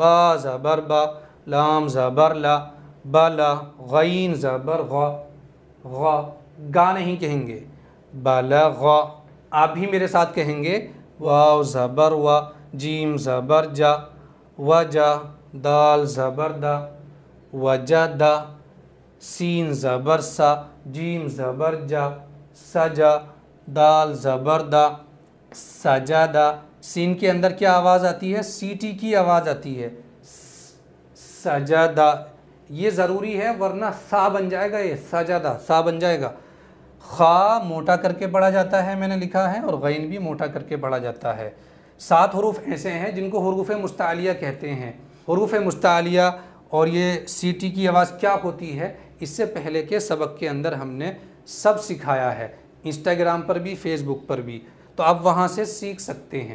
बा ज़बर बा लाम ज़बर ला बला गैन ज़बर गा गा गा नहीं कहेंगे बला गा आप भी मेरे साथ कहेंगे वाव ज़बर वा जीम ज़बर जा जा दाल ज़बर दा जा दा सीन ज़बर सा जीम ज़बर जा सजा दाल ज़बर दा सजादा सीन के अंदर क्या आवाज़ आती है सीटी की आवाज़ आती है सजादा ये ज़रूरी है वरना सा बन जाएगा ये सजादा सा बन जाएगा खा मोटा करके पढ़ा जाता है मैंने लिखा है और गैन भी मोटा करके पढ़ा जाता है सात हरूफ ऐसे हैं जिनको हरूफ मुस्तालिया कहते हैं हरूफ मुस्तालिया और ये सीटी की आवाज़ क्या होती है इससे पहले के सबक के अंदर हमने सब सिखाया है इंस्टाग्राम पर भी फेसबुक पर भी तो आप वहाँ से सीख सकते हैं